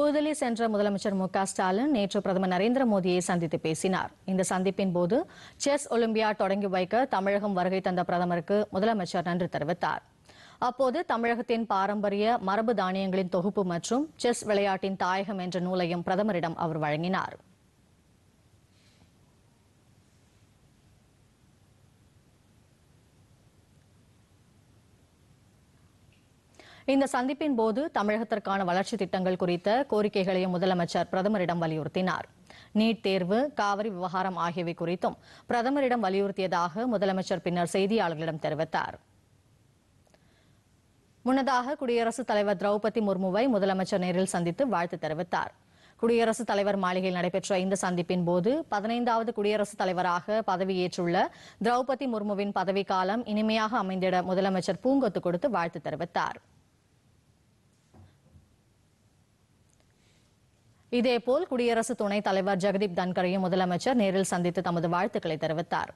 புதுதில்லி சென்ற முதலமைச்சர் மு ஸ்டாலின் நேற்று பிரதமர் நரேந்திர மோடியை சந்தித்து பேசினார் இந்த சந்திப்பின் போது செஸ் ஒலிம்பியா தொடங்கி வைக்க தமிழகம் வருகை தந்த பிரதமருக்கு முதலமைச்சர் நன்றி தெரிவித்தார் அப்போது தமிழகத்தின் பாரம்பரிய மரபு தானியங்களின் தொகுப்பு மற்றும் செஸ் விளையாட்டின் தாயகம் என்ற நூலையும் பிரதமரிடம் அவர் வழங்கினாா் இந்த சந்திப்பின் போது தமிழகத்திற்கான வளர்ச்சி திட்டங்கள் குறித்த கோரிக்கைகளையும் முதலமைச்சர் பிரதமரிடம் வலியுறுத்தினார் நீட் தேர்வு காவிரி விவகாரம் ஆகியவை குறித்தும் பிரதமரிடம் வலியுறுத்தியதாக முதலமைச்சர் பின்னர் செய்தியாளர்களிடம் தெரிவித்தார் முன்னதாக குடியரசுத் தலைவர் திரௌபதி முர்முவை முதலமைச்சர் நேரில் சந்தித்து வாழ்த்து தெரிவித்தார் குடியரசுத் தலைவர் மாளிகையில் நடைபெற்ற இந்த சந்திப்பின் போது பதினைந்தாவது குடியரசுத் தலைவராக பதவியேற்றுள்ள திரௌபதி முர்முவின் பதவிக்காலம் இனிமையாக அமைந்திட முதலமைச்சர் பூங்கொத்து கொடுத்து வாழ்த்து தெரிவித்தாா் இதேபோல் குடியரசு துணைத் தலைவர் ஜெகதீப் தன்கரையும் முதலமைச்சர் நேரில் சந்தித்து தமது வாழ்த்துக்களை தெரிவித்தார்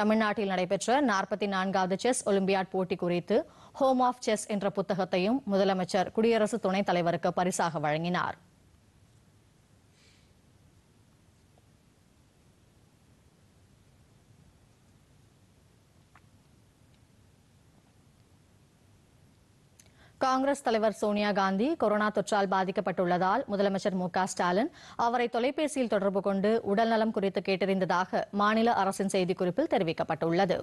தமிழ்நாட்டில் நடைபெற்ற நாற்பத்தி நான்காவது செஸ் ஒலிம்பியாட் போட்டி குறித்து ஹோம் ஆஃப் செஸ் என்ற புத்தகத்தையும் முதலமைச்சர் குடியரசு துணைத் தலைவருக்கு பரிசாக வழங்கினாா் காங்கிரஸ் தலைவர் சோனியா காந்தி கொரோனா தொற்றால் பாதிக்கப்பட்டுள்ளதால் முதலமைச்சர் மு ஸ்டாலின் அவரை தொலைபேசியில் தொடர்பு கொண்டு உடல்நலம் குறித்து கேட்டறிந்ததாக மாநில அரசின் செய்திக்குறிப்பில் தெரிவிக்கப்பட்டுள்ளது